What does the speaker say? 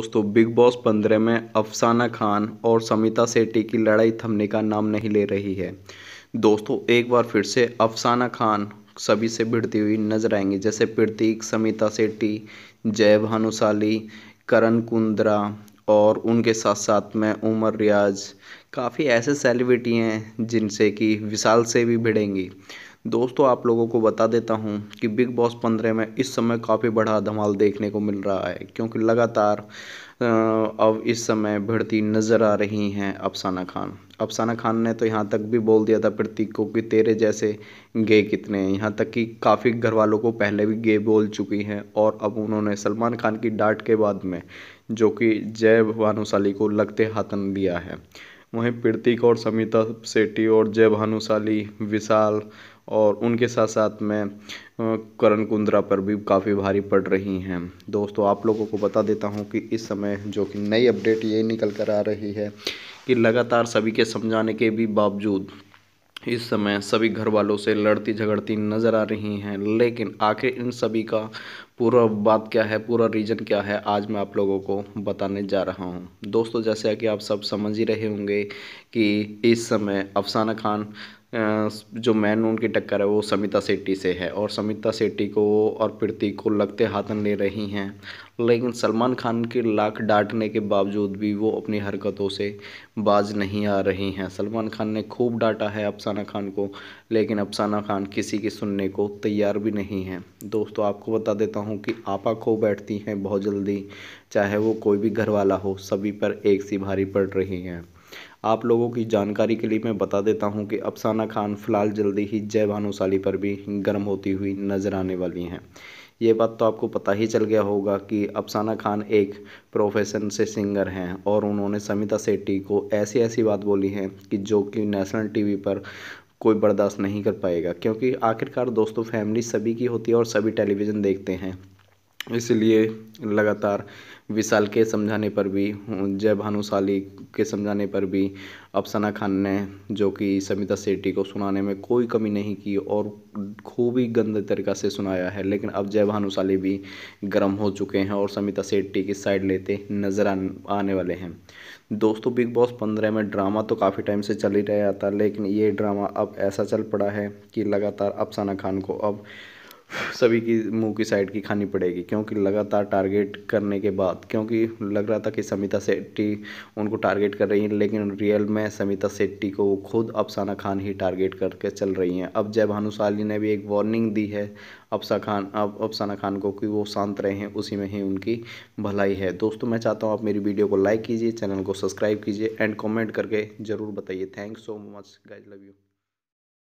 दोस्तों big boss पंद्रह में अफसाना खान और समिता सेट्टी की लड़ाई थमने का नाम नहीं ले रही है दोस्तों एक बार फिर से अफसाना खान सभी से भिड़ती हुई नजर आएंगे जैसे प्रतीक समिता सेट्टी जय भानुशाली करण कुंद्रा और उनके साथ साथ में उमर रियाज काफ़ी ऐसे सेलिब्रिटी हैं जिनसे कि विशाल से भी भिड़ेंगी दोस्तों आप लोगों को बता देता हूँ कि बिग बॉस पंद्रह में इस समय काफ़ी बड़ा धमाल देखने को मिल रहा है क्योंकि लगातार अब इस समय भिड़ती नज़र आ रही हैं अफसाना खान अफसाना खान ने तो यहाँ तक भी बोल दिया था प्रतीक को कि तेरे जैसे गे कितने हैं यहाँ तक कि काफ़ी घर वालों को पहले भी गे बोल चुकी हैं और अब उन्होंने सलमान खान की डांट के बाद में जो कि जय भानुशाली को लगते हाथन दिया है वहीं प्रतीक कौर समिता सेट्टी और जय भानुशाली विशाल और उनके साथ साथ में करण कुंद्रा पर भी काफ़ी भारी पड़ रही हैं दोस्तों आप लोगों को बता देता हूं कि इस समय जो कि नई अपडेट ये निकल कर आ रही है कि लगातार सभी के समझाने के भी बावजूद इस समय सभी घर वालों से लड़ती झगड़ती नज़र आ रही हैं लेकिन आखिर इन सभी का पूरा बात क्या है पूरा रीज़न क्या है आज मैं आप लोगों को बताने जा रहा हूं दोस्तों जैसे कि आप सब समझ ही रहे होंगे कि इस समय अफसाना खान जो मैन उनकी टक्कर है वो समिता सेट्टी से है और समिता सेट्टी को और प्रीति को लगते हाथन ले रही हैं लेकिन सलमान खान के लाख डांटने के बावजूद भी वो अपनी हरकतों से बाज नहीं आ रही हैं सलमान खान ने खूब डांटा है अफसाना खान को लेकिन अफसाना खान किसी की सुनने को तैयार भी नहीं है दोस्तों आपको बता देता हूँ कि आपा खो बैठती हैं बहुत जल्दी चाहे वो कोई भी घर वाला हो सभी पर एक सी भारी पड़ रही हैं आप लोगों की जानकारी के लिए मैं बता देता हूँ कि अफसाना खान फ़िलहाल जल्दी ही जय भानुशाली पर भी गर्म होती हुई नज़र आने वाली हैं ये बात तो आपको पता ही चल गया होगा कि अफसाना खान एक प्रोफेशन से सिंगर हैं और उन्होंने समिता सेट्टी को ऐसी ऐसी बात बोली है कि जो कि नेशनल टीवी पर कोई बर्दाश्त नहीं कर पाएगा क्योंकि आखिरकार दोस्तों फैमिली सभी की होती है और सभी टेलीविज़न देखते हैं इसलिए लगातार विशाल के समझाने पर भी जय भानुशाली के समझाने पर भी अफसाना खान ने जो कि समिता सेट्टी को सुनाने में कोई कमी नहीं की और खूब ही गंदे तरीक़ा से सुनाया है लेकिन अब जय भानुशाली भी गर्म हो चुके हैं और समिता सेट्टी की साइड लेते नज़र आने वाले हैं दोस्तों बिग बॉस पंद्रह में ड्रामा तो काफ़ी टाइम से चल ही रहा था लेकिन ये ड्रामा अब ऐसा चल पड़ा है कि लगातार अफसाना खान को अब सभी की मुंह की साइड की खानी पड़ेगी क्योंकि लगातार टारगेट करने के बाद क्योंकि लग रहा था कि समिता सेट्टी उनको टारगेट कर रही है लेकिन रियल में समिता सेट्टी को खुद अफसाना खान ही टारगेट करके चल रही हैं अब जय भानुशाली ने भी एक वार्निंग दी है अफसा खान अब अफसाना खान को कि वो शांत रहें उसी में ही उनकी भलाई है दोस्तों मैं चाहता हूँ आप मेरी वीडियो को लाइक कीजिए चैनल को सब्सक्राइब कीजिए एंड कॉमेंट करके ज़रूर बताइए thank so much guys love you